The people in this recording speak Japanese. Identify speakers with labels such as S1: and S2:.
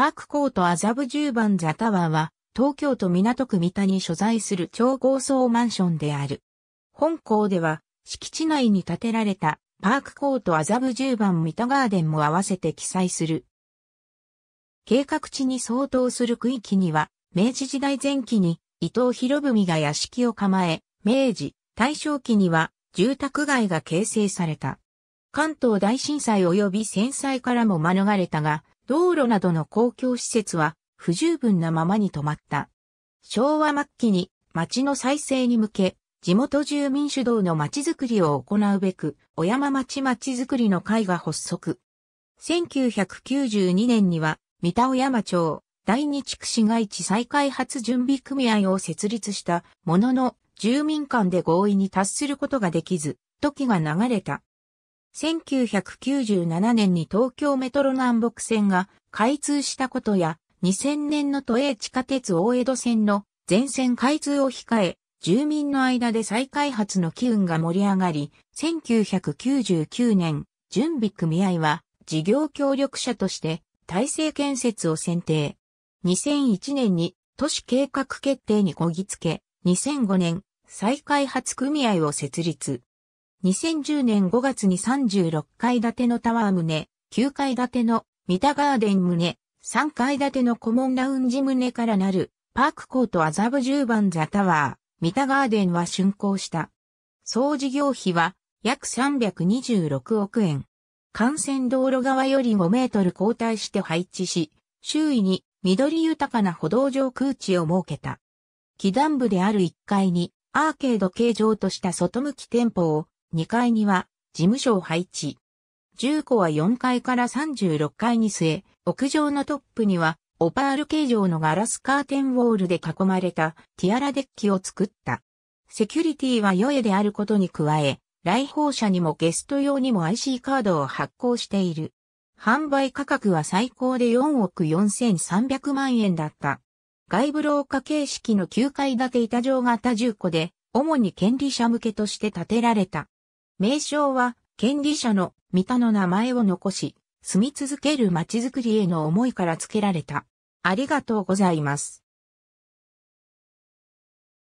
S1: パークコート麻布十番ザタワーは、東京都港区三田に所在する超高層マンションである。本校では、敷地内に建てられた、パークコート麻布十番三田ガーデンも合わせて記載する。計画地に相当する区域には、明治時代前期に伊藤博文が屋敷を構え、明治、大正期には住宅街が形成された。関東大震災及び戦災からも免れたが、道路などの公共施設は不十分なままに止まった。昭和末期に町の再生に向け、地元住民主導の町づくりを行うべく、小山町町づくりの会が発足。1992年には、三田小山町、第二地区市街地再開発準備組合を設立したものの、住民間で合意に達することができず、時が流れた。1997年に東京メトロ南北線が開通したことや、2000年の都営地下鉄大江戸線の全線開通を控え、住民の間で再開発の機運が盛り上がり、1999年、準備組合は事業協力者として体制建設を選定。2001年に都市計画決定にこぎつけ、2005年、再開発組合を設立。2010年5月に36階建てのタワー棟、9階建ての三田ガーデン棟、3階建てのコモンラウンジ棟からなるパークコート麻布十番ザタワー、三田ガーデンは竣工した。総事業費は約326億円。幹線道路側より5メートル後退して配置し、周囲に緑豊かな歩道上空地を設けた。基段部である1階にアーケード形状とした外向き店舗を2階には事務所を配置。住戸は4階から36階に据え、屋上のトップにはオパール形状のガラスカーテンウォールで囲まれたティアラデッキを作った。セキュリティは良いであることに加え、来訪者にもゲスト用にも IC カードを発行している。販売価格は最高で4億4300万円だった。外部廊下形式の9階建て板状型住戸で、主に権利者向けとして建てられた。名称は、権利者の三田の名前を残し、住み続ける街づくりへの思いから付けられた。ありがとうございます。